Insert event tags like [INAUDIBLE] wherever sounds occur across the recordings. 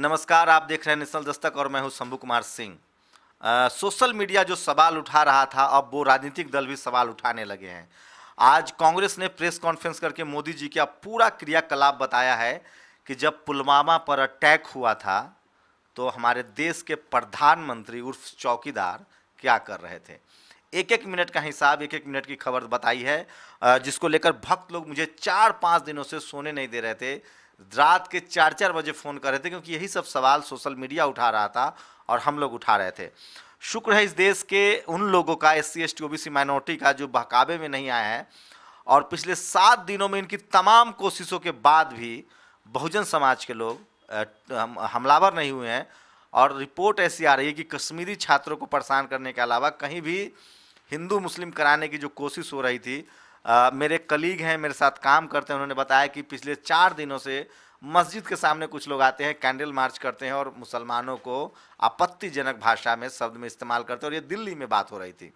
नमस्कार आप देख रहे हैं नेशनल दस्तक और मैं हूं शंभु कुमार सिंह सोशल मीडिया जो सवाल उठा रहा था अब वो राजनीतिक दल भी सवाल उठाने लगे हैं आज कांग्रेस ने प्रेस कॉन्फ्रेंस करके मोदी जी का पूरा क्रियाकलाप बताया है कि जब पुलवामा पर अटैक हुआ था तो हमारे देश के प्रधानमंत्री उर्फ चौकीदार क्या कर रहे थे एक एक मिनट का हिसाब एक एक मिनट की खबर बताई है जिसको लेकर भक्त लोग मुझे चार पाँच दिनों से सोने नहीं दे रहे थे रात के चार चार बजे फ़ोन कर रहे थे क्योंकि यही सब सवाल सोशल मीडिया उठा रहा था और हम लोग उठा रहे थे शुक्र है इस देश के उन लोगों का S C S T O B C minority का जो बहकावे में नहीं आया है और पिछले सात दिनों में इनकी तमाम कोशिशों के बाद भी बहुजन समाज के लोग हमलावर नहीं हुए हैं और रिपोर्ट ऐसी आ रही है कि कश्मीरी छात्रों को परेशान करने के अलावा कहीं भी हिंदू मुस्लिम कराने की जो कोशिश हो रही थी आ, मेरे कलीग हैं मेरे साथ काम करते हैं उन्होंने बताया कि पिछले चार दिनों से मस्जिद के सामने कुछ लोग आते हैं कैंडल मार्च करते हैं और मुसलमानों को आपत्तिजनक भाषा में शब्द में इस्तेमाल करते हैं और ये दिल्ली में बात हो रही थी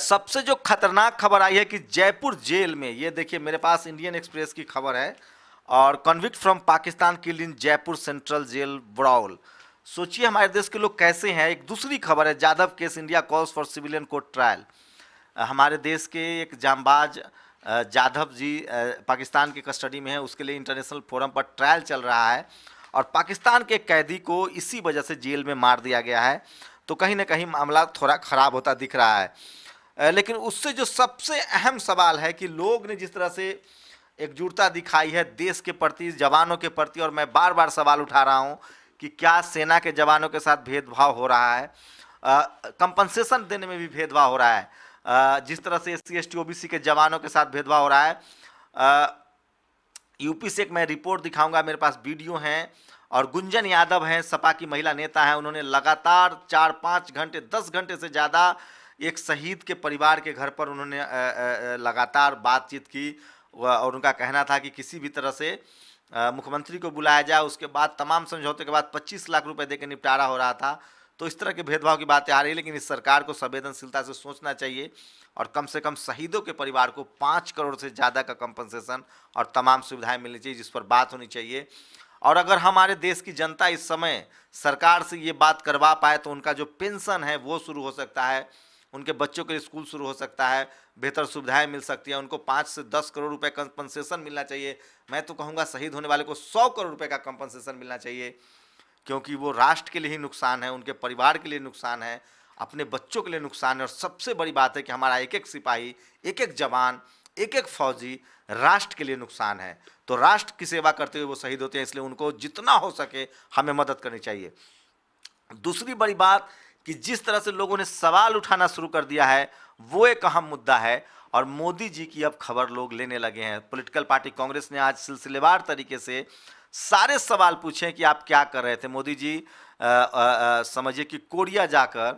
सबसे जो खतरनाक खबर आई है कि जयपुर जेल में ये देखिए मेरे पास इंडियन एक्सप्रेस की खबर है और convict from Pakistan killing Jaipur central jail brawl सोचिए हमारे देश के लोग कैसे हैं एक दूसरी खबर है Jadhav case India calls for civilian court trial हमारे देश के एक जामबाज जाधव जी पाकिस्तान के कस्टडी में है उसके लिए इंटरनेशनल फोरम पर ट्रायल चल रहा है और पाकिस्तान के कैदी को इसी वजह से जेल में मार दिया गया है तो कहीं ना कहीं मामला थोड़ा ख़राब होता दिख रहा है लेकिन उससे जो सबसे अहम सवाल है कि लोग ने जिस तरह से एकजुटता दिखाई है देश के प्रति जवानों के प्रति और मैं बार बार सवाल उठा रहा हूँ कि क्या सेना के जवानों के साथ भेदभाव हो रहा है कंपनसेशन देने में भी भेदभाव हो रहा है जिस तरह से S C S T O B C के जवानों के साथ भेदभाव हो रहा है यूपी से एक मैं रिपोर्ट दिखाऊंगा मेरे पास वीडियो हैं और गुंजन यादव हैं सपा की महिला नेता हैं उन्होंने लगातार चार पाँच घंटे दस घंटे से ज़्यादा एक शहीद के परिवार के घर पर उन्होंने लगातार बातचीत की और उनका कहना था कि किसी भी तरह से मुख्यमंत्री को बुलाया जाए उसके बाद तमाम समझौते के बाद 25 लाख रुपए देकर निपटारा हो रहा था तो इस तरह के भेदभाव की बातें आ रही है लेकिन इस सरकार को संवेदनशीलता से सोचना चाहिए और कम से कम शहीदों के परिवार को पाँच करोड़ से ज़्यादा का कंपनसेशन और तमाम सुविधाएं मिलनी चाहिए जिस पर बात होनी चाहिए और अगर हमारे देश की जनता इस समय सरकार से ये बात करवा पाए तो उनका जो पेंशन है वो शुरू हो सकता है उनके बच्चों के स्कूल शुरू हो सकता है बेहतर सुविधाएं मिल सकती हैं उनको पाँच से दस करोड़ रुपए कंपनसेशन मिलना चाहिए मैं तो कहूँगा शहीद होने वाले को सौ करोड़ रुपए का कंपनसेशन मिलना चाहिए क्योंकि वो राष्ट्र के लिए ही नुकसान है उनके परिवार के लिए नुकसान है अपने बच्चों के लिए नुकसान है और सबसे बड़ी बात है कि हमारा एक एक सिपाही एक एक जवान एक एक फौजी राष्ट्र के लिए नुकसान है तो राष्ट्र की सेवा करते हुए वो शहीद होते हैं इसलिए उनको जितना हो सके हमें मदद करनी चाहिए दूसरी बड़ी बात कि जिस तरह से लोगों ने सवाल उठाना शुरू कर दिया है वो एक अहम मुद्दा है और मोदी जी की अब खबर लोग लेने लगे हैं पॉलिटिकल पार्टी कांग्रेस ने आज सिलसिलेवार तरीके से सारे सवाल पूछें कि आप क्या कर रहे थे मोदी जी समझिए कि कोरिया जाकर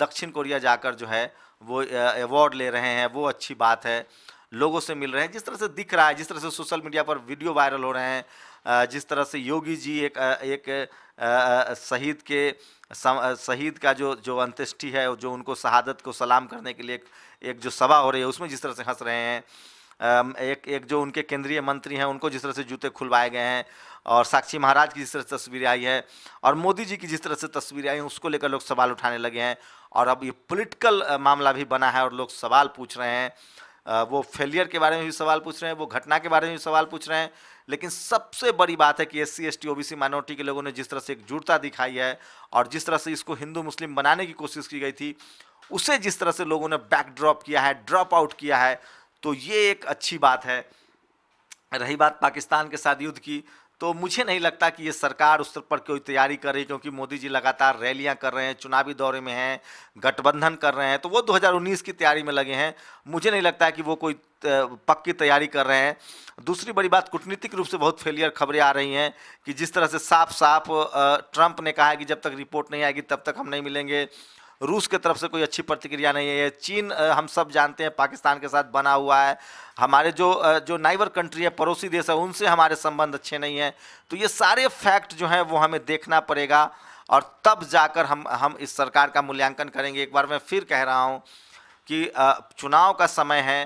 दक्षिण कोरिया जाकर जो है वो अवार्ड ले रहे हैं वो अच्छी बात है लोगों से मिल रहे हैं जिस तरह से दिख रहा है जिस तरह से सोशल मीडिया पर वीडियो वायरल हो रहे हैं जिस तरह से योगी जी एक एक शहीद के शहीद का जो जो अंत्येष्टि है जो उनको शहादत को सलाम करने के लिए एक, एक जो सभा हो रही है उसमें जिस तरह से हंस रहे हैं एक एक जो उनके केंद्रीय मंत्री हैं उनको जिस तरह से जूते खुलवाए गए हैं और साक्षी महाराज की जिस तरह से तस्वीरें आई है और मोदी जी की जिस तरह से तस्वीरें आई हैं उसको लेकर लोग सवाल उठाने लगे हैं और अब ये पॉलिटिकल मामला भी बना है और लोग सवाल पूछ रहे हैं वो फेलियर के बारे में भी सवाल पूछ रहे हैं वो घटना के बारे में भी सवाल पूछ रहे हैं लेकिन सबसे बड़ी बात है कि S C S T O B C minority के लोगों ने जिस तरह से एकजुटता दिखाई है और जिस तरह से इसको हिंदू मुस्लिम बनाने की कोशिश की गई थी उसे जिस तरह से लोगों ने बैकड्रॉप किया है ड्रॉप आउट किया है तो ये एक अच्छी बात है रही बात पाकिस्तान के साथ युद्ध की तो मुझे नहीं लगता कि ये सरकार उस पर कोई तैयारी कर रही क्योंकि मोदी जी लगातार रैलियां कर रहे हैं चुनावी दौरे में हैं गठबंधन कर रहे हैं तो वो 2019 की तैयारी में लगे हैं मुझे नहीं लगता है कि वो कोई पक्की तैयारी कर रहे हैं दूसरी बड़ी बात कूटनीतिक रूप से बहुत फेलियर खबरें आ रही हैं कि जिस तरह से साफ साफ ट्रंप ने कहा है कि जब तक रिपोर्ट नहीं आएगी तब तक हम नहीं मिलेंगे रूस के तरफ से कोई अच्छी प्रतिक्रिया नहीं है चीन हम सब जानते हैं पाकिस्तान के साथ बना हुआ है हमारे जो जो नाइवर कंट्री है पड़ोसी देश है उनसे हमारे संबंध अच्छे नहीं हैं तो ये सारे फैक्ट जो हैं वो हमें देखना पड़ेगा और तब जाकर हम हम इस सरकार का मूल्यांकन करेंगे एक बार मैं फिर कह रहा हूँ कि चुनाव का समय है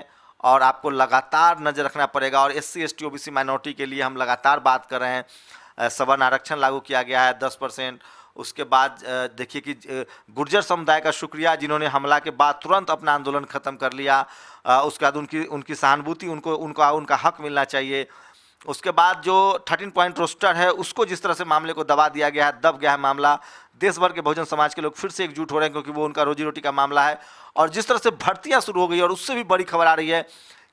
और आपको लगातार नज़र रखना पड़ेगा और S C S T O B C minority के लिए हम लगातार बात कर रहे हैं सवर्ण आरक्षण लागू किया गया है दस परसेंट उसके बाद देखिए कि गुर्जर समुदाय का शुक्रिया जिन्होंने हमला के बाद तुरंत अपना आंदोलन ख़त्म कर लिया उसके बाद उनकी उनकी सहानुभूति उनको उनका उनका हक मिलना चाहिए उसके बाद जो थर्टीन पॉइंट रोस्टर है उसको जिस तरह से मामले को दबा दिया गया है दब गया है मामला देश भर के बहुजन समाज के लोग फिर से एकजुट हो रहे हैं क्योंकि वो उनका रोजी रोटी का मामला है और जिस तरह से भर्तियाँ शुरू हो गई और उससे भी बड़ी खबर आ रही है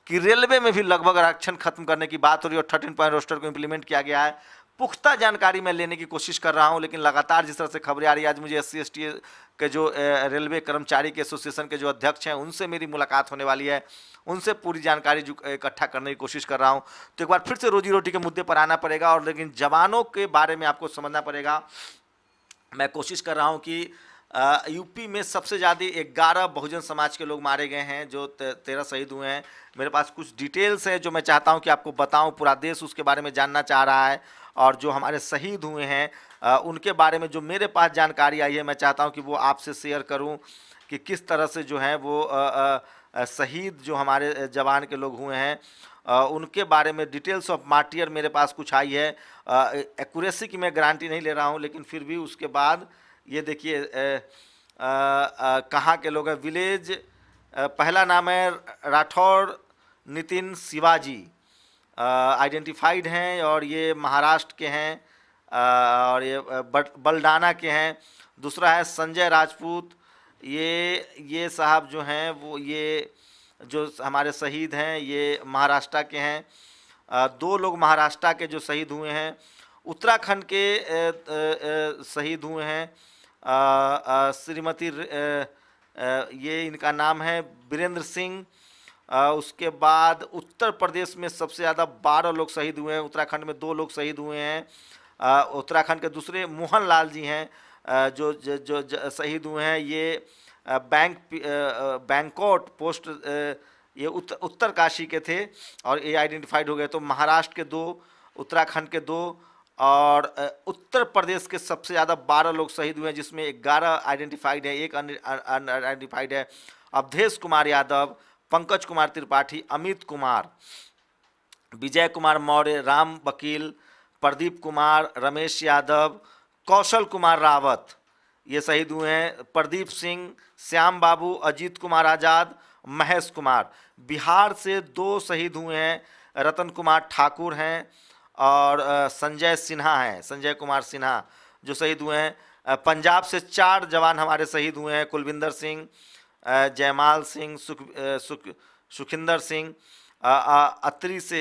कि रेलवे में भी लगभग आरक्षण खत्म करने की बात हो रही है और थर्टीन पॉइंट रोस्टर को इम्प्लीमेंट किया गया है पुख्ता जानकारी मैं लेने की कोशिश कर रहा हूं लेकिन लगातार जिस तरह से खबरें आ रही है आज मुझे एस सी के जो रेलवे कर्मचारी के एसोसिएशन के जो अध्यक्ष हैं उनसे मेरी मुलाकात होने वाली है उनसे पूरी जानकारी इकट्ठा करने की कोशिश कर रहा हूं तो एक बार फिर से रोजी रोटी के मुद्दे पर आना पड़ेगा और लेकिन जवानों के बारे में आपको समझना पड़ेगा मैं कोशिश कर रहा हूँ कि यूपी में सबसे ज़्यादा ग्यारह बहुजन समाज के लोग मारे गए हैं जो तेरह शहीद हुए हैं मेरे पास कुछ डिटेल्स हैं जो मैं चाहता हूँ कि आपको बताऊँ पूरा देश उसके बारे में जानना चाह रहा है और जो हमारे शहीद हुए हैं उनके बारे में जो मेरे पास जानकारी आई है मैं चाहता हूँ कि वो आपसे शेयर करूँ कि किस तरह से जो है वो शहीद जो हमारे जवान के लोग हुए हैं उनके बारे में डिटेल्स ऑफ मार्टियर मेरे पास कुछ आई है एक्यूरेसी की मैं गारंटी नहीं ले रहा हूँ लेकिन फिर भी उसके बाद ये देखिए कहाँ के लोग हैं विलेज पहला नाम है राठौर नितिन शिवाजी आइडेंटिफाइड हैं और ये महाराष्ट्र के हैं और ये बलडाना के हैं दूसरा है संजय राजपूत ये ये साहब जो हैं वो ये जो हमारे शहीद हैं ये महाराष्ट्र के हैं दो लोग महाराष्ट्र के जो शहीद हुए हैं उत्तराखंड के शहीद हुए हैं श्रीमती ये इनका नाम है वीरेंद्र सिंह उसके बाद उत्तर प्रदेश में सबसे ज़्यादा बारह लोग शहीद हुए हैं उत्तराखंड में दो लोग शहीद हुए हैं उत्तराखंड के दूसरे मोहन लाल जी हैं जो जो, जो, जो शहीद हुए हैं ये बैंक बैंकॉट पोस्ट ये उत, उत्तर काशी के थे और ये आइडेंटिफाइड हो गए तो महाराष्ट्र के दो उत्तराखंड के दो और उत्तर प्रदेश के सबसे ज़्यादा बारह लोग शहीद हुए हैं जिसमें ग्यारह आइडेंटिफाइड है एक अनआइडेंटिफाइड है अवधेश कुमार यादव पंकज कुमार त्रिपाठी अमित कुमार विजय कुमार मौर्य राम वकील प्रदीप कुमार रमेश यादव कौशल कुमार रावत ये शहीद हुए हैं प्रदीप सिंह श्याम बाबू अजीत कुमार आज़ाद महेश कुमार बिहार से दो शहीद हुए हैं रतन कुमार ठाकुर हैं और संजय सिन्हा हैं संजय कुमार सिन्हा जो शहीद हुए हैं पंजाब से चार जवान हमारे शहीद हुए हैं कुलविंदर सिंह जयमाल सिंह सुख सुख सुखिंदर सिंह अत्री से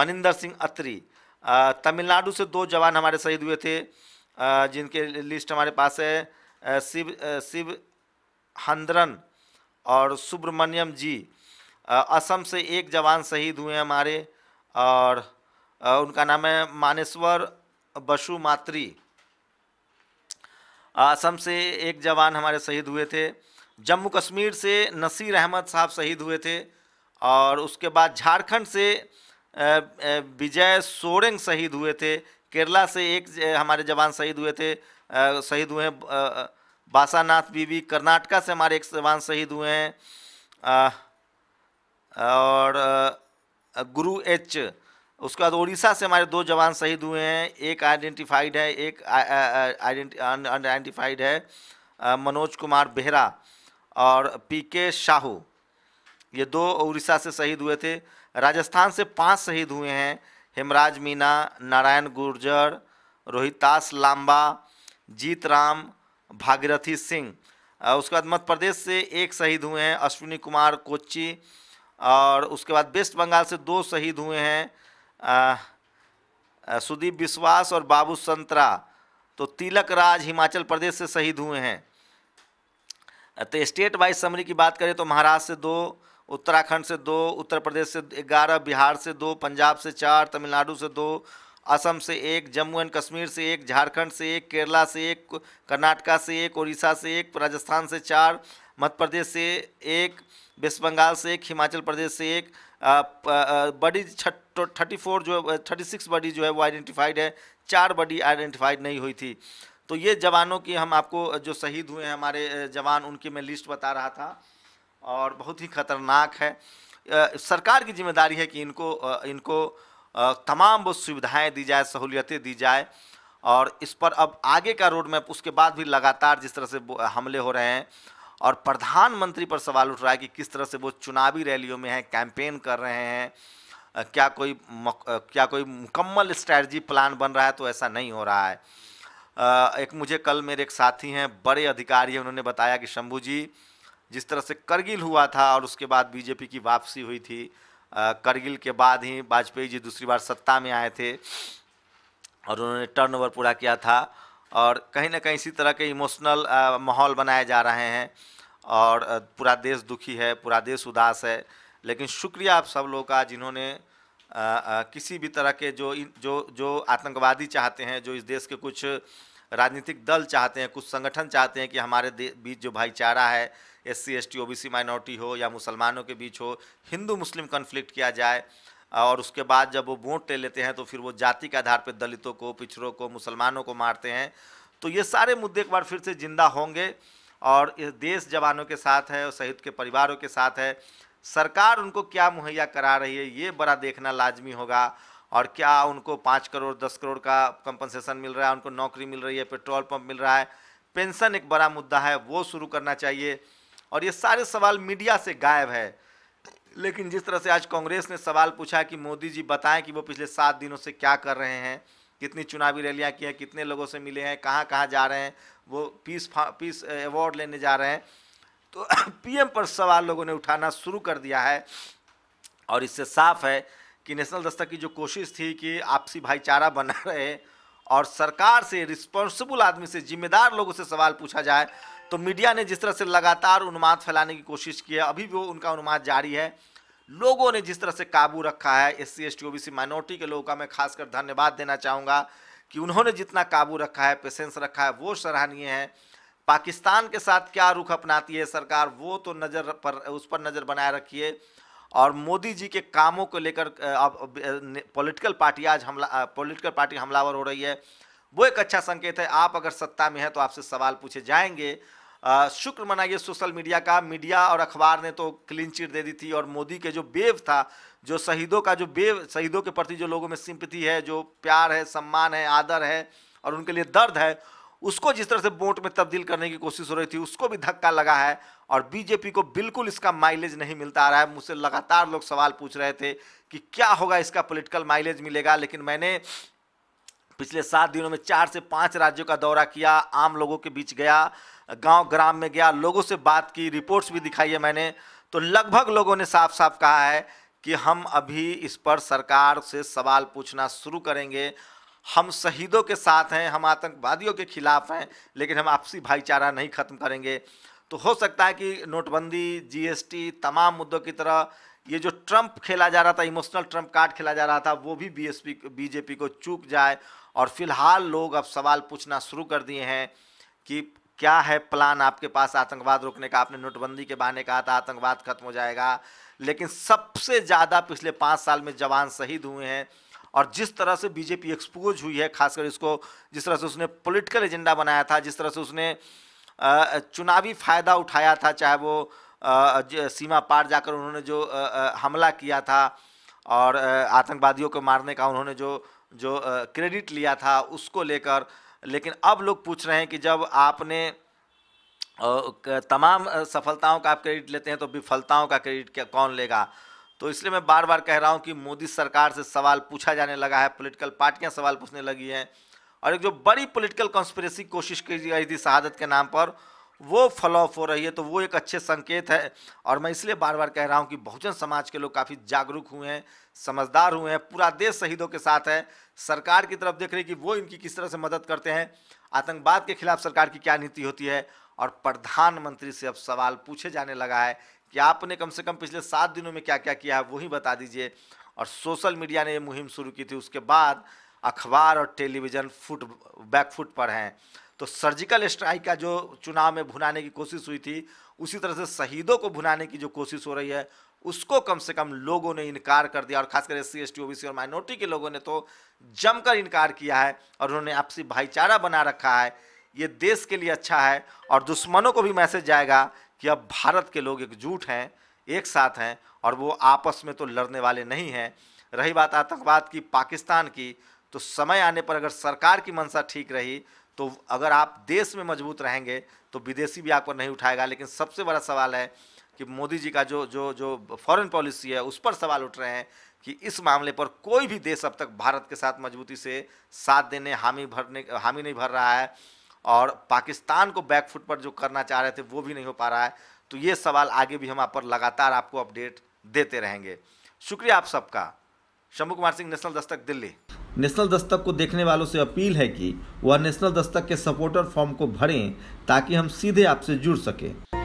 मनिंदर सिंह अत्री तमिलनाडु से दो जवान हमारे शहीद हुए थे जिनके लिस्ट हमारे पास है शिव शिव हंद्रन और सुब्रमण्यम जी असम से एक जवान शहीद हुए हमारे और उनका नाम है मानेश्वर बसु मात्री असम से एक जवान हमारे शहीद हुए थे जम्मू कश्मीर से नसीर अहमद साहब शहीद हुए थे और उसके बाद झारखंड से विजय सोरेंग शहीद हुए थे केरला से एक हमारे जवान शहीद हुए थे शहीद हुए हैं बासानाथ बीवी कर्नाटका से हमारे एक जवान शहीद हुए हैं और गुरु एच उसके बाद उड़ीसा से हमारे दो जवान शहीद हुए हैं एक आइडेंटिफाइड है एक अनआइडेंटिफाइड है मनोज कुमार बेहरा और पी के शाहू ये दो उड़ीसा से शहीद हुए थे राजस्थान से पांच शहीद हुए हैं हेमराज मीना नारायण गुर्जर रोहितास लांबा जीत राम भागीरथी सिंह उसके बाद मध्य प्रदेश से एक शहीद हुए हैं अश्विनी कुमार कोच्ची और उसके बाद वेस्ट बंगाल से दो शहीद हुए हैं सुदीप विश्वास और बाबू संतरा तो तिलक राज हिमाचल प्रदेश से शहीद हुए हैं तो स्टेट वाइज समरी की बात करें तो महाराष्ट्र से दो उत्तराखंड से दो उत्तर प्रदेश से ग्यारह बिहार से दो पंजाब से चार तमिलनाडु से दो असम से एक जम्मू एंड कश्मीर से एक झारखंड से एक केरला से एक कर्नाटका से एक उड़ीसा से एक राजस्थान से चार मध्य प्रदेश से एक वेस्ट बंगाल से एक हिमाचल प्रदेश से एक आ, आ, बड़ी छठ थर्टी तो फोर जो है थर्टी सिक्स बॉडी जो है वो आइडेंटिफाइड है चार बॉडी आइडेंटिफाइड नहीं हुई थी तो ये जवानों की हम आपको जो शहीद हुए हैं हमारे जवान उनकी मैं लिस्ट बता रहा था और बहुत ही खतरनाक है सरकार की जिम्मेदारी है कि इनको इनको तमाम वो सुविधाएँ दी जाए सहूलियतें दी जाए और इस पर अब आगे का रोड मैप उसके बाद भी लगातार जिस तरह से हमले हो रहे हैं और प्रधानमंत्री पर सवाल उठ रहा है कि किस तरह से वो चुनावी रैलियों में हैं कैंपेन कर रहे हैं क्या कोई क्या कोई मुकम्मल स्ट्रैटी प्लान बन रहा है तो ऐसा नहीं हो रहा है एक मुझे कल मेरे एक साथी हैं बड़े अधिकारी हैं उन्होंने बताया कि शंभू जी जिस तरह से करगिल हुआ था और उसके बाद बीजेपी की वापसी हुई थी करगिल के बाद ही वाजपेयी जी दूसरी बार सत्ता में आए थे और उन्होंने टर्नओवर पूरा किया था और कहीं ना कहीं इसी तरह के इमोशनल माहौल बनाए जा रहे हैं और पूरा देश दुखी है पूरा देश उदास है लेकिन शुक्रिया आप सब लोगों का जिन्होंने किसी भी तरह के जो जो जो आतंकवादी चाहते हैं जो इस देश के कुछ राजनीतिक दल चाहते हैं कुछ संगठन चाहते हैं कि हमारे बीच जो भाईचारा है S C S T O B C minority हो या मुसलमानों के बीच हो हिंदू मुस्लिम कन्फ्लिक्ट किया जाए और उसके बाद जब वो वोट ले लेते हैं तो फिर वो जाति के आधार पर दलितों को पिछड़ों को मुसलमानों को मारते हैं तो ये सारे मुद्दे एक बार फिर से ज़िंदा होंगे और देश जवानों के साथ है और शहीद के परिवारों के साथ है सरकार उनको क्या मुहैया करा रही है ये बड़ा देखना लाजमी होगा और क्या उनको पाँच करोड़ दस करोड़ का कंपनसेशन मिल रहा है उनको नौकरी मिल रही है पेट्रोल पंप मिल रहा है पेंशन एक बड़ा मुद्दा है वो शुरू करना चाहिए और ये सारे सवाल मीडिया से गायब है लेकिन जिस तरह से आज कांग्रेस ने सवाल पूछा कि मोदी जी बताएं कि वो पिछले सात दिनों से क्या कर रहे हैं कितनी चुनावी रैलियाँ की हैं कितने लोगों से मिले हैं कहाँ कहाँ जा रहे हैं वो पीस पीस अवार्ड लेने जा रहे हैं तो [COUGHS] पीएम पर सवाल लोगों ने उठाना शुरू कर दिया है और इससे साफ है कि नेशनल दस्तक की जो कोशिश थी कि आपसी भाईचारा बना [LAUGHS] रहे और सरकार से रिस्पॉन्सिबल आदमी से जिम्मेदार लोगों से सवाल पूछा जाए तो मीडिया ने जिस तरह से लगातार उन्माद फैलाने की कोशिश की है अभी भी वो उनका उन्माद जारी है लोगों ने जिस तरह से काबू रखा है S C S T O B C minority के लोगों का मैं खासकर धन्यवाद देना चाहूँगा कि उन्होंने जितना काबू रखा है पेशेंस रखा है वो सराहनीय है पाकिस्तान के साथ क्या रुख अपनाती है सरकार वो तो नज़र पर उस पर नज़र बनाए रखिए और मोदी जी के कामों को लेकर पॉलिटिकल पार्टी आज हमला पॉलिटिकल पार्टी हमलावर हो रही है वो एक अच्छा संकेत है आप अगर सत्ता में हैं तो आपसे सवाल पूछे जाएंगे शुक्र मनाइए सोशल मीडिया का मीडिया और अखबार ने तो क्लीन चिट दे दी थी और मोदी के जो बेव था जो शहीदों का जो बेव शहीदों के प्रति जो लोगों में सिंपति है जो प्यार है सम्मान है आदर है और उनके लिए दर्द है उसको जिस तरह से वोट में तब्दील करने की कोशिश हो रही थी उसको भी धक्का लगा है और बीजेपी को बिल्कुल इसका माइलेज नहीं मिलता आ रहा है मुझसे लगातार लोग सवाल पूछ रहे थे कि क्या होगा इसका पोलिटिकल माइलेज मिलेगा लेकिन मैंने पिछले सात दिनों में चार से पाँच राज्यों का दौरा किया आम लोगों के बीच गया गाँव ग्राम में गया लोगों से बात की रिपोर्ट्स भी दिखाई है मैंने तो लगभग लोगों ने साफ साफ कहा है कि हम अभी इस पर सरकार से सवाल पूछना शुरू करेंगे हम शहीदों के साथ हैं हम आतंकवादियों के खिलाफ हैं लेकिन हम आपसी भाईचारा नहीं ख़त्म करेंगे तो हो सकता है कि नोटबंदी जीएसटी तमाम मुद्दों की तरह ये जो ट्रम्प खेला जा रहा था इमोशनल ट्रम्प कार्ड खेला जा रहा था वो भी बीएसपी बीजेपी को चूक जाए और फिलहाल लोग अब सवाल पूछना शुरू कर दिए हैं कि क्या है प्लान आपके पास आतंकवाद रोकने का आपने नोटबंदी के बहाने कहा था आतंकवाद खत्म हो जाएगा लेकिन सबसे ज़्यादा पिछले पाँच साल में जवान शहीद हुए हैं और जिस तरह से बीजेपी एक्सपोज हुई है खासकर इसको जिस तरह से उसने पॉलिटिकल एजेंडा बनाया था जिस तरह से उसने चुनावी फ़ायदा उठाया था चाहे वो सीमा पार जाकर उन्होंने जो हमला किया था और आतंकवादियों को मारने का उन्होंने जो जो क्रेडिट लिया था उसको लेकर लेकिन अब लोग पूछ रहे हैं कि जब आपने तमाम सफलताओं का आप क्रेडिट लेते हैं तो विफलताओं का क्रेडिट कौन लेगा तो इसलिए मैं बार बार कह रहा हूँ कि मोदी सरकार से सवाल पूछा जाने लगा है पोलिटिकल पार्टियाँ सवाल पूछने लगी हैं और एक जो बड़ी पोलिटिकल कॉन्स्परेसी कोशिश की गई थी शहादत के नाम पर वो ऑफ हो रही है तो वो एक अच्छे संकेत है और मैं इसलिए बार बार कह रहा हूँ कि बहुजन समाज के लोग काफ़ी जागरूक हुए हैं समझदार हुए हैं पूरा देश शहीदों के साथ है सरकार की तरफ देख रही कि वो इनकी किस तरह से मदद करते हैं आतंकवाद के खिलाफ सरकार की क्या नीति होती है और प्रधानमंत्री से अब सवाल पूछे जाने लगा है कि आपने कम से कम पिछले सात दिनों में क्या क्या किया है वही बता दीजिए और सोशल मीडिया ने ये मुहिम शुरू की थी उसके बाद अखबार और टेलीविज़न फुट बैकफुट पर हैं तो सर्जिकल स्ट्राइक का जो चुनाव में भुनाने की कोशिश हुई थी उसी तरह से शहीदों को भुनाने की जो कोशिश हो रही है उसको कम से कम लोगों ने इनकार कर दिया और खासकर S C S T O B C और माइनॉरिटी के लोगों ने तो जमकर इनकार किया है और उन्होंने आपसी भाईचारा बना रखा है ये देश के लिए अच्छा है और दुश्मनों को भी मैसेज जाएगा कि अब भारत के लोग एकजुट हैं एक साथ हैं और वो आपस में तो लड़ने वाले नहीं हैं रही बात आतंकवाद की पाकिस्तान की तो समय आने पर अगर सरकार की मंशा ठीक रही तो अगर आप देश में मजबूत रहेंगे तो विदेशी भी आप पर नहीं उठाएगा लेकिन सबसे बड़ा सवाल है कि मोदी जी का जो जो जो फॉरेन पॉलिसी है उस पर सवाल उठ रहे हैं कि इस मामले पर कोई भी देश अब तक भारत के साथ मजबूती से साथ देने हामी भरने हामी नहीं भर रहा है और पाकिस्तान को बैकफुट पर जो करना चाह रहे थे वो भी नहीं हो पा रहा है तो ये सवाल आगे भी हम आप पर लगातार आपको अपडेट देते रहेंगे शुक्रिया आप सबका शंभु कुमार सिंह नेशनल दस्तक दिल्ली नेशनल दस्तक को देखने वालों से अपील है कि वह नेशनल दस्तक के सपोर्टर फॉर्म को भरें ताकि हम सीधे आपसे जुड़ सकें